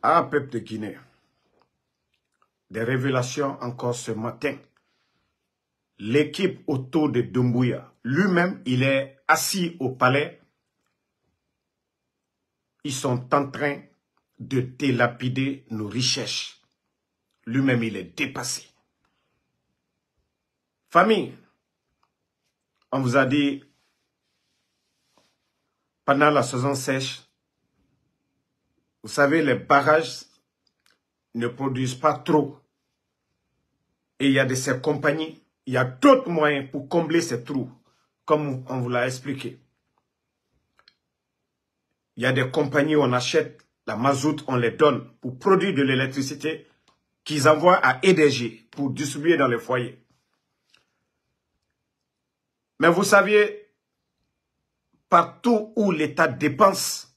Ah, peuple de Guinée, des révélations encore ce matin. L'équipe autour de Dumbuya, lui-même, il est assis au palais. Ils sont en train de délapider nos richesses. Lui-même, il est dépassé. Famille, on vous a dit, pendant la saison sèche, vous savez, les barrages ne produisent pas trop. Et il y a de ces compagnies, il y a d'autres moyens pour combler ces trous, comme on vous l'a expliqué. Il y a des compagnies où on achète la mazout, on les donne pour produire de l'électricité qu'ils envoient à EDG pour distribuer dans les foyers. Mais vous saviez, partout où l'État dépense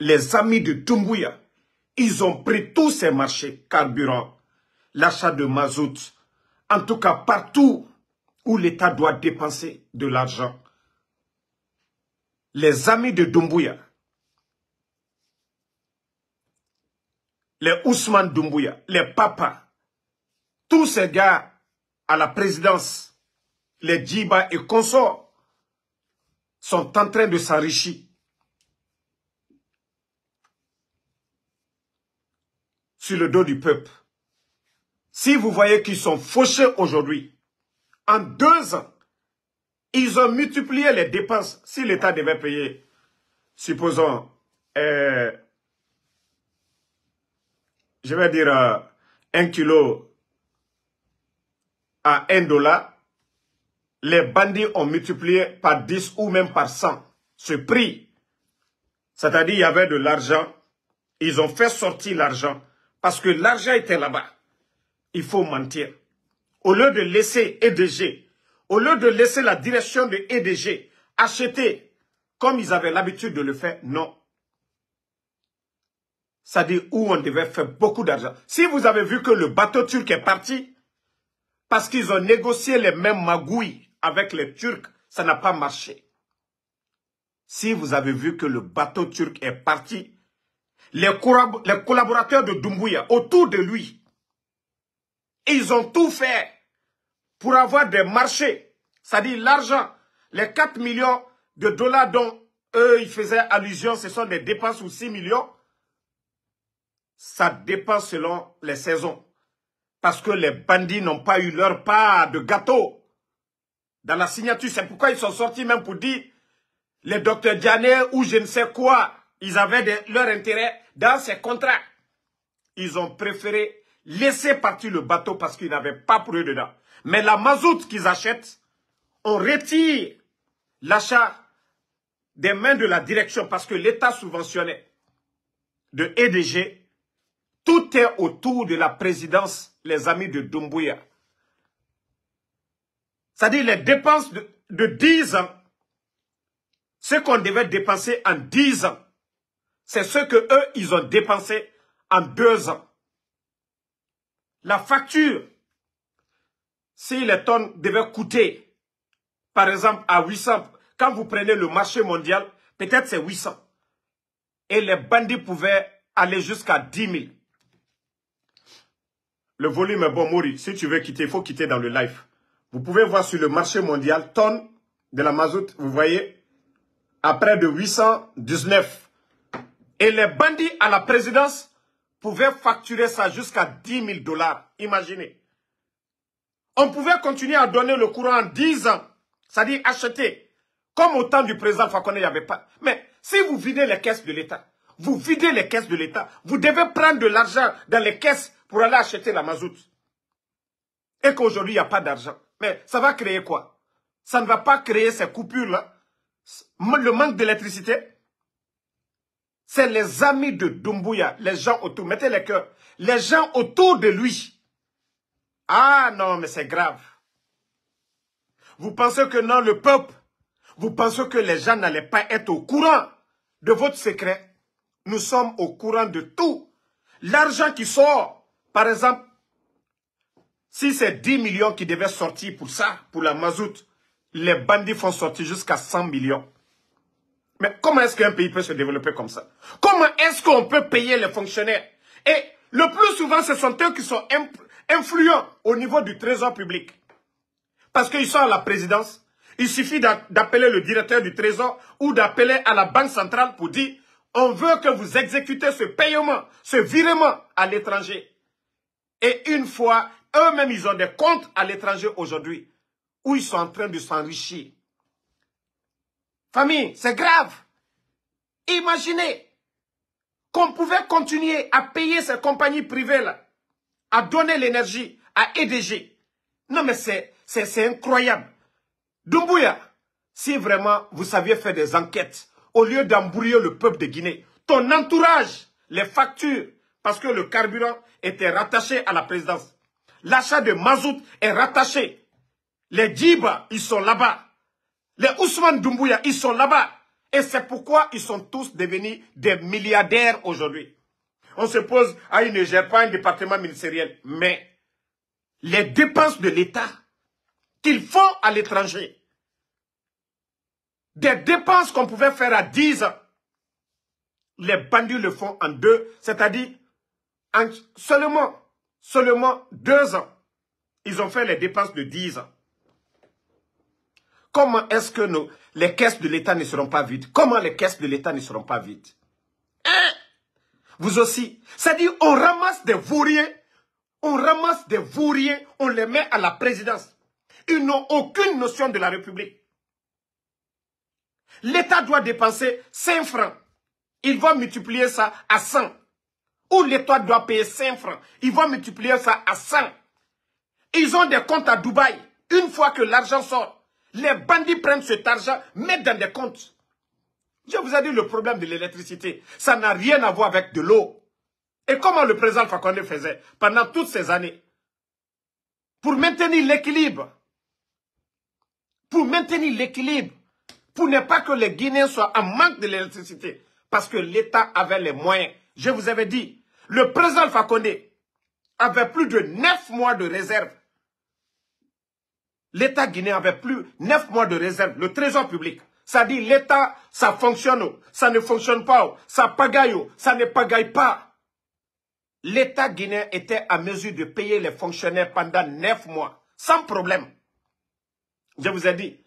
les amis de Doumbouya, ils ont pris tous ces marchés carburants, l'achat de mazout, en tout cas partout où l'État doit dépenser de l'argent. Les amis de Dumbuya, les Ousmane Dumbuya, les papas, tous ces gars à la présidence, les Djiba et consorts, sont en train de s'enrichir sur le dos du peuple. Si vous voyez qu'ils sont fauchés aujourd'hui, en deux ans, ils ont multiplié les dépenses si l'État devait payer, supposons, euh, je vais dire, euh, un kilo à un dollar, les bandits ont multiplié par 10 ou même par 100 ce prix. C'est-à-dire, il y avait de l'argent. Ils ont fait sortir l'argent parce que l'argent était là-bas. Il faut mentir. Au lieu de laisser EDG, au lieu de laisser la direction de EDG acheter comme ils avaient l'habitude de le faire, non. Ça dit où on devait faire beaucoup d'argent. Si vous avez vu que le bateau turc est parti, parce qu'ils ont négocié les mêmes magouilles avec les Turcs, ça n'a pas marché. Si vous avez vu que le bateau turc est parti, les, collaborateurs de Dumbuya autour de lui. ils ont tout fait pour avoir des marchés, c'est-à-dire l'argent, les 4 millions de dollars dont eux, ils faisaient allusion, ce sont des dépenses ou 6 millions. Ça dépend selon les saisons. Parce que les bandits n'ont pas eu leur part de gâteau dans la signature. C'est pourquoi ils sont sortis même pour dire les docteurs Diané ou je ne sais quoi, ils avaient leur intérêt dans ces contrats, ils ont préféré laisser partir le bateau parce qu'ils n'avaient pas pour eux dedans. Mais la mazout qu'ils achètent, on retire l'achat des mains de la direction parce que l'État subventionnait de EDG. Tout est autour de la présidence, les amis de Doumbouya. C'est-à-dire les dépenses de, de 10 ans, ce qu'on devait dépenser en 10 ans, c'est ce que eux, ils ont dépensé en deux ans. La facture, si les tonnes devaient coûter, par exemple, à 800, quand vous prenez le marché mondial, peut-être c'est 800. Et les bandits pouvaient aller jusqu'à 10 000. Le volume est bon, Mori. Si tu veux quitter, il faut quitter dans le live. Vous pouvez voir sur le marché mondial, tonnes de la mazout, vous voyez, à près de 819. Et les bandits à la présidence pouvaient facturer ça jusqu'à 10 000 dollars. Imaginez. On pouvait continuer à donner le courant en 10 ans. C'est-à-dire acheter. Comme au temps du président Fakone, il n'y avait pas. Mais si vous videz les caisses de l'État, vous videz les caisses de l'État, vous devez prendre de l'argent dans les caisses pour aller acheter la mazout. Et qu'aujourd'hui, il n'y a pas d'argent. Mais ça va créer quoi Ça ne va pas créer ces coupures-là. Le manque d'électricité, c'est les amis de Doumbouya, les gens autour. Mettez les cœurs. Les gens autour de lui. Ah non, mais c'est grave. Vous pensez que non, le peuple, vous pensez que les gens n'allaient pas être au courant de votre secret. Nous sommes au courant de tout. L'argent qui sort, par exemple, si c'est 10 millions qui devaient sortir pour ça, pour la mazout, les bandits font sortir jusqu'à 100 millions. Mais comment est-ce qu'un pays peut se développer comme ça Comment est-ce qu'on peut payer les fonctionnaires Et le plus souvent, ce sont eux qui sont influents au niveau du trésor public. Parce qu'ils sont à la présidence. Il suffit d'appeler le directeur du trésor ou d'appeler à la banque centrale pour dire « On veut que vous exécutez ce paiement, ce virement à l'étranger. » Et une fois, eux-mêmes, ils ont des comptes à l'étranger aujourd'hui où ils sont en train de s'enrichir. Famille, c'est grave. Imaginez qu'on pouvait continuer à payer ces compagnies privées-là, à donner l'énergie à EDG. Non mais c'est incroyable. Dumbuya, si vraiment vous saviez faire des enquêtes, au lieu d'embrouiller le peuple de Guinée, ton entourage, les factures, parce que le carburant était rattaché à la présidence. L'achat de mazout est rattaché. Les djibas, ils sont là-bas. Les Ousmane Doumbouya, ils sont là-bas. Et c'est pourquoi ils sont tous devenus des milliardaires aujourd'hui. On se pose, à une ne gèrent pas un département ministériel. Mais les dépenses de l'État qu'ils font à l'étranger, des dépenses qu'on pouvait faire à 10 ans, les bandits le font en deux, c'est-à-dire en seulement, seulement deux ans. Ils ont fait les dépenses de 10 ans. Comment est-ce que nos, les caisses de l'État ne seront pas vides Comment les caisses de l'État ne seront pas vides hein? Vous aussi. C'est-à-dire, on ramasse des vauriens, on ramasse des vauriens, on les met à la présidence. Ils n'ont aucune notion de la République. L'État doit dépenser 5 francs. Il va multiplier ça à 100. Ou l'État doit payer 5 francs. Il va multiplier ça à 100. Ils ont des comptes à Dubaï. Une fois que l'argent sort, les bandits prennent cet argent, mettent dans des comptes. Je vous ai dit le problème de l'électricité. Ça n'a rien à voir avec de l'eau. Et comment le président Fakonde faisait pendant toutes ces années Pour maintenir l'équilibre. Pour maintenir l'équilibre. Pour ne pas que les Guinéens soient en manque de l'électricité. Parce que l'État avait les moyens. Je vous avais dit, le président Fakonde avait plus de 9 mois de réserve l'État guinéen avait plus 9 mois de réserve, le trésor public. Ça dit l'État, ça fonctionne, ça ne fonctionne pas, ça pagaille, ça ne pagaille pas. L'État guinéen était à mesure de payer les fonctionnaires pendant 9 mois, sans problème. Je vous ai dit,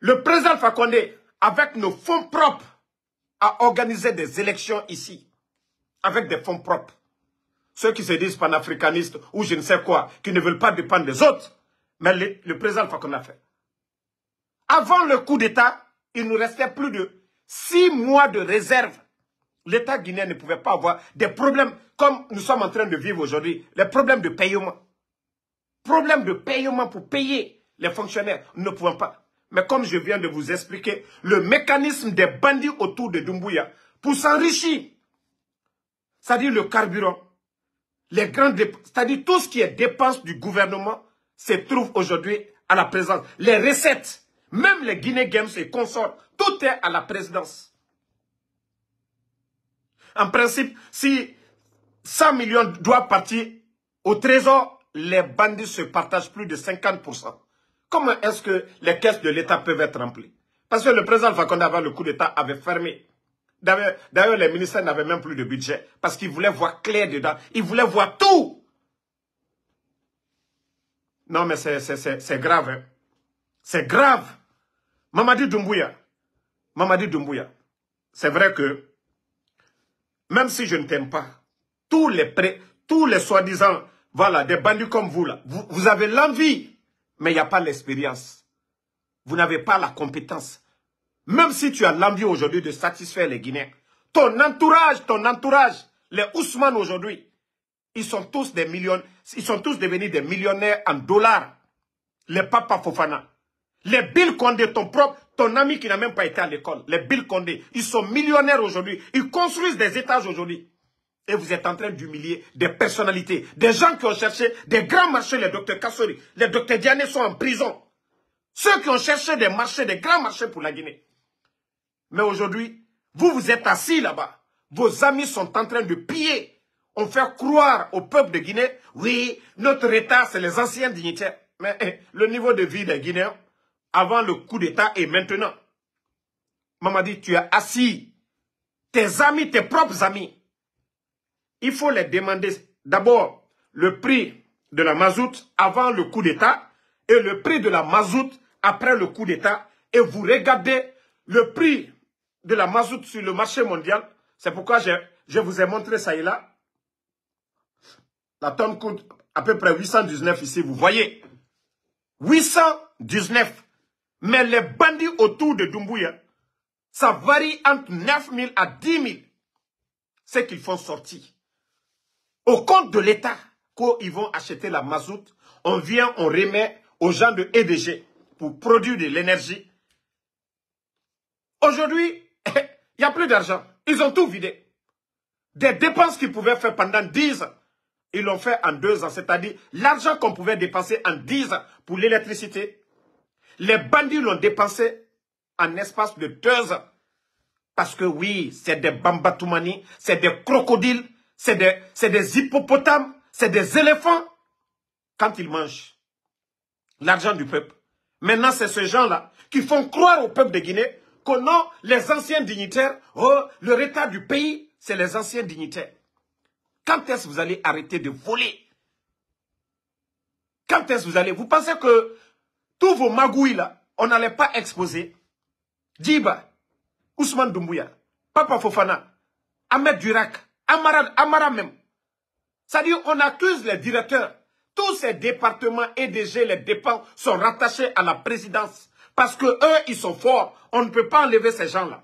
le président Fakonde, avec nos fonds propres, a organisé des élections ici, avec des fonds propres. Ceux qui se disent panafricanistes ou je ne sais quoi, qui ne veulent pas dépendre des autres, mais le, président faut qu'on a fait. Avant le coup d'État, il nous restait plus de six mois de réserve. L'État guinéen ne pouvait pas avoir des problèmes comme nous sommes en train de vivre aujourd'hui, les problèmes de paiement. Problèmes de paiement pour payer les fonctionnaires, nous ne pouvons pas. Mais comme je viens de vous expliquer, le mécanisme des bandits autour de Dumbuya, pour s'enrichir, c'est-à-dire le carburant, les grandes c'est-à-dire tout ce qui est dépenses du gouvernement, se trouve aujourd'hui à la présidence. Les recettes, même les Guinée Games et consorts, tout est à la présidence. En principe, si 100 millions doivent partir au trésor, les bandits se partagent plus de 50%. Comment est-ce que les caisses de l'État peuvent être remplies Parce que le président Fakonde avant le coup d'État avait fermé. D'ailleurs, les ministères n'avaient même plus de budget parce qu'ils voulaient voir clair dedans. Ils voulaient voir tout. Non, mais c'est grave. Hein. C'est grave. Mamadi Doumbouya. Mamadi Doumbouya. C'est vrai que, même si je ne t'aime pas, tous les tous les soi-disant, voilà, des bandits comme vous, là, vous, vous avez l'envie, mais il n'y a pas l'expérience. Vous n'avez pas la compétence. Même si tu as l'envie aujourd'hui de satisfaire les Guinéens, ton entourage, ton entourage, les Ousmane aujourd'hui, ils sont tous des millions, ils sont tous devenus des millionnaires en dollars. Les papas Fofana. Les Bill Condé, ton propre, ton ami qui n'a même pas été à l'école. Les Bill Condé, ils sont millionnaires aujourd'hui. Ils construisent des étages aujourd'hui. Et vous êtes en train d'humilier des personnalités, des gens qui ont cherché des grands marchés, les docteurs Kassori, les docteurs Diane sont en prison. Ceux qui ont cherché des marchés, des grands marchés pour la Guinée. Mais aujourd'hui, vous vous êtes assis là-bas. Vos amis sont en train de piller on fait croire au peuple de Guinée, oui, notre État, c'est les anciens dignitaires. Mais eh, le niveau de vie des Guinéens, avant le coup d'État et maintenant, Maman dit, tu as assis. Tes amis, tes propres amis, il faut les demander d'abord le prix de la mazout avant le coup d'État et le prix de la mazout après le coup d'État. Et vous regardez le prix de la mazout sur le marché mondial. C'est pourquoi je, je vous ai montré ça et là. La tonne coûte à peu près 819 ici, vous voyez. 819. Mais les bandits autour de Doumbouya, ça varie entre 9 000 à 10 000. Ce qu'ils font sortir. Au compte de l'État, quand ils vont acheter la mazout, on vient, on remet aux gens de EDG pour produire de l'énergie. Aujourd'hui, il n'y a plus d'argent. Ils ont tout vidé. Des dépenses qu'ils pouvaient faire pendant 10 ans. Ils l'ont fait en deux ans, c'est-à-dire l'argent qu'on pouvait dépenser en dix ans pour l'électricité, les bandits l'ont dépensé en espace de deux ans. Parce que oui, c'est des bambatoumani, c'est des crocodiles, c'est des, hippopotames, c'est des éléphants. Quand ils mangent l'argent du peuple. Maintenant, c'est ces gens-là qui font croire au peuple de Guinée que non, les anciens dignitaires, oh, le retard du pays, c'est les anciens dignitaires. Quand est-ce que vous allez arrêter de voler Quand est-ce que vous allez... Vous pensez que tous vos magouilles, là, on n'allait pas exposer Diba, Ousmane Doumbouya, Papa Fofana, Ahmed Durak, Amara, Amara même. C'est-à-dire, on accuse les directeurs. Tous ces départements EDG, les dépens, sont rattachés à la présidence. Parce que eux, ils sont forts. On ne peut pas enlever ces gens-là.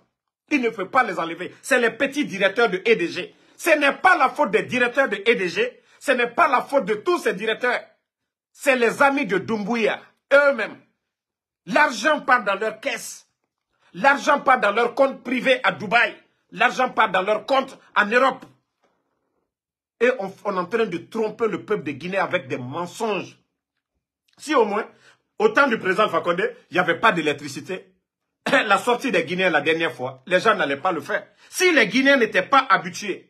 Il ne peut pas les enlever. C'est les petits directeurs de EDG. Ce n'est pas la faute des directeurs de EDG, ce n'est pas la faute de tous ces directeurs. C'est les amis de Doumbouya, eux-mêmes. L'argent part dans leur caisse. L'argent part dans leur compte privé à Dubaï. L'argent part dans leur compte en Europe. Et on, on, est en train de tromper le peuple de Guinée avec des mensonges. Si au moins, au temps du président Fakonde, il n'y avait pas d'électricité, la sortie des Guinéens la dernière fois, les gens n'allaient pas le faire. Si les Guinéens n'étaient pas habitués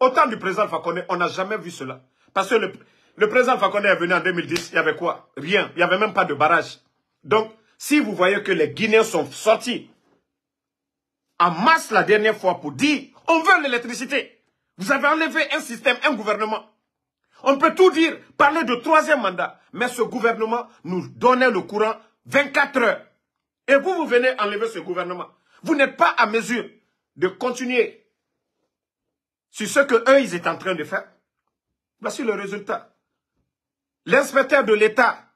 au temps du président Fakonde, on n'a jamais vu cela. Parce que le, président Fakonde est venu en 2010, il y avait quoi Rien. Il n'y avait même pas de barrage. Donc, si vous voyez que les Guinéens sont sortis en masse la dernière fois pour dire « on veut l'électricité », vous avez enlevé un système, un gouvernement. On peut tout dire, parler de troisième mandat. Mais ce gouvernement nous donnait le courant 24 heures. Et vous, vous venez enlever ce gouvernement. Vous n'êtes pas à mesure de continuer sur ce que eux, ils étaient en train de faire. Voici le résultat. L'inspecteur de l'État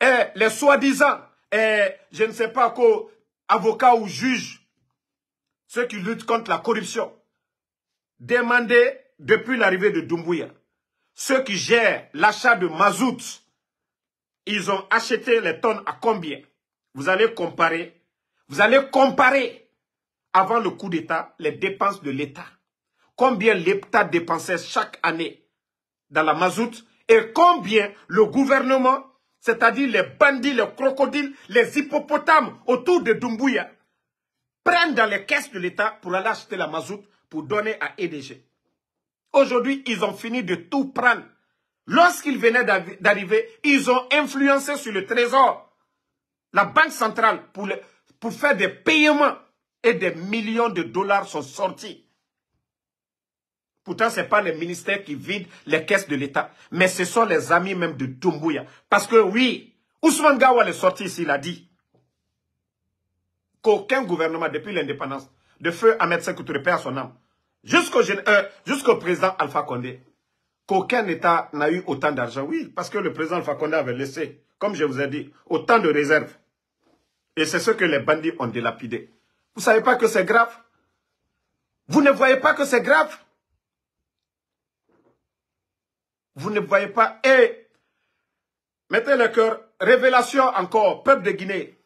et les soi-disant, et je ne sais pas quoi, avocats ou juges, ceux qui luttent contre la corruption, demandaient depuis l'arrivée de Doumbouya, ceux qui gèrent l'achat de mazout, ils ont acheté les tonnes à combien Vous allez comparer, vous allez comparer avant le coup d'État les dépenses de l'État combien l'État dépensait chaque année dans la mazout et combien le gouvernement, c'est-à-dire les bandits, les crocodiles, les hippopotames autour de Dumbuya, prennent dans les caisses de l'État pour aller acheter la mazout pour donner à EDG. Aujourd'hui, ils ont fini de tout prendre. Lorsqu'ils venaient d'arriver, ils ont influencé sur le trésor, la banque centrale, pour, pour faire des paiements. Et des millions de dollars sont sortis. Pourtant, ce n'est pas les ministères qui vident les caisses de l'État, mais ce sont les amis même de Doumbouya. Parce que oui, Ousmane Gawa est sorti s'il a dit qu'aucun gouvernement depuis l'indépendance, de feu Ahmed Sekou Touré, à son âme, euh, jusqu'au président Alpha Condé, qu'aucun État n'a eu autant d'argent. Oui, parce que le président Alpha Condé avait laissé, comme je vous ai dit, autant de réserves. Et c'est ce que les bandits ont délapidé. Vous ne savez pas que c'est grave Vous ne voyez pas que c'est grave vous ne voyez pas. Et mettez le cœur, révélation encore, peuple de Guinée.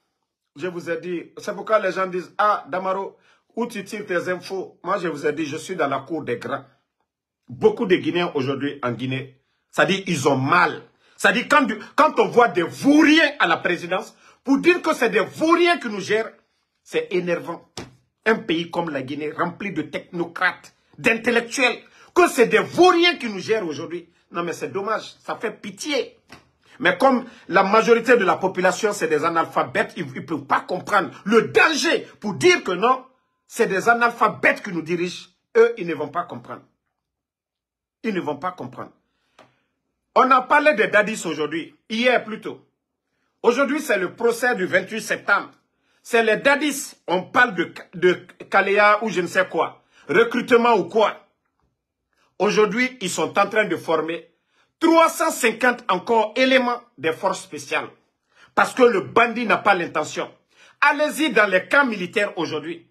Je vous ai dit, c'est pourquoi les gens disent, ah, Damaro, où tu tires tes infos Moi, je vous ai dit, je suis dans la cour des grands. Beaucoup de Guinéens aujourd'hui en Guinée, ça dit, ils ont mal. Ça dit, quand, quand on voit des vauriens à la présidence, pour dire que c'est des vauriens qui nous gèrent, c'est énervant. Un pays comme la Guinée, rempli de technocrates, d'intellectuels, que c'est des vauriens qui nous gèrent aujourd'hui. Non, mais c'est dommage. Ça fait pitié. Mais comme la majorité de la population, c'est des analphabètes, ils ne peuvent pas comprendre le danger pour dire que non, c'est des analphabètes qui nous dirigent. Eux, ils ne vont pas comprendre. Ils ne vont pas comprendre. On a parlé des Dadis aujourd'hui, hier plutôt. Aujourd'hui, c'est le procès du 28 septembre. C'est les Dadis, on parle de, de Kalea ou je ne sais quoi. Recrutement ou quoi. Aujourd'hui, ils sont en train de former 350 encore éléments des forces spéciales. Parce que le bandit n'a pas l'intention. Allez-y dans les camps militaires aujourd'hui.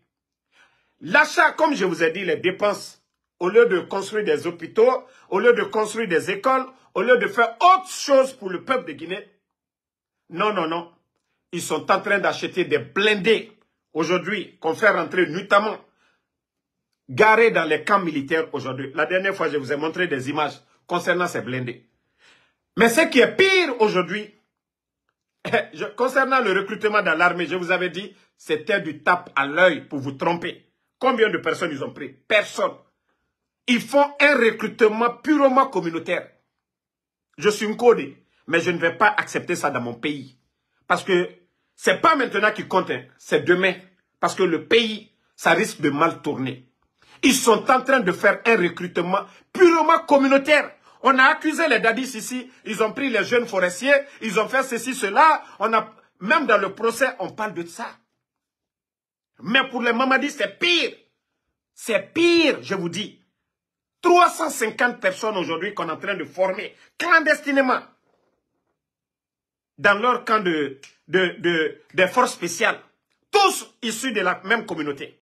L'achat, comme je vous ai dit, les dépenses, au lieu de construire des hôpitaux, au lieu de construire des écoles, au lieu de faire autre chose pour le peuple de Guinée, non, non, non. Ils sont en train d'acheter des blindés aujourd'hui qu'on fait rentrer notamment garés dans les camps militaires aujourd'hui. La dernière fois, je vous ai montré des images concernant ces blindés. Mais ce qui est pire aujourd'hui, concernant le recrutement dans l'armée, je vous avais dit, c'était du tape à l'œil pour vous tromper. Combien de personnes ils ont pris Personne. Ils font un recrutement purement communautaire. Je suis un codé, mais je ne vais pas accepter ça dans mon pays. Parce que ce n'est pas maintenant qui compte, hein, c'est demain. Parce que le pays, ça risque de mal tourner. Ils sont en train de faire un recrutement purement communautaire. On a accusé les dadis ici, ils ont pris les jeunes forestiers, ils ont fait ceci, cela. On a, même dans le procès, on parle de ça. Mais pour les mamadis, c'est pire. C'est pire, je vous dis. 350 personnes aujourd'hui qu'on est en train de former clandestinement dans leur camp de, de, forces spéciales. Tous issus de la même communauté.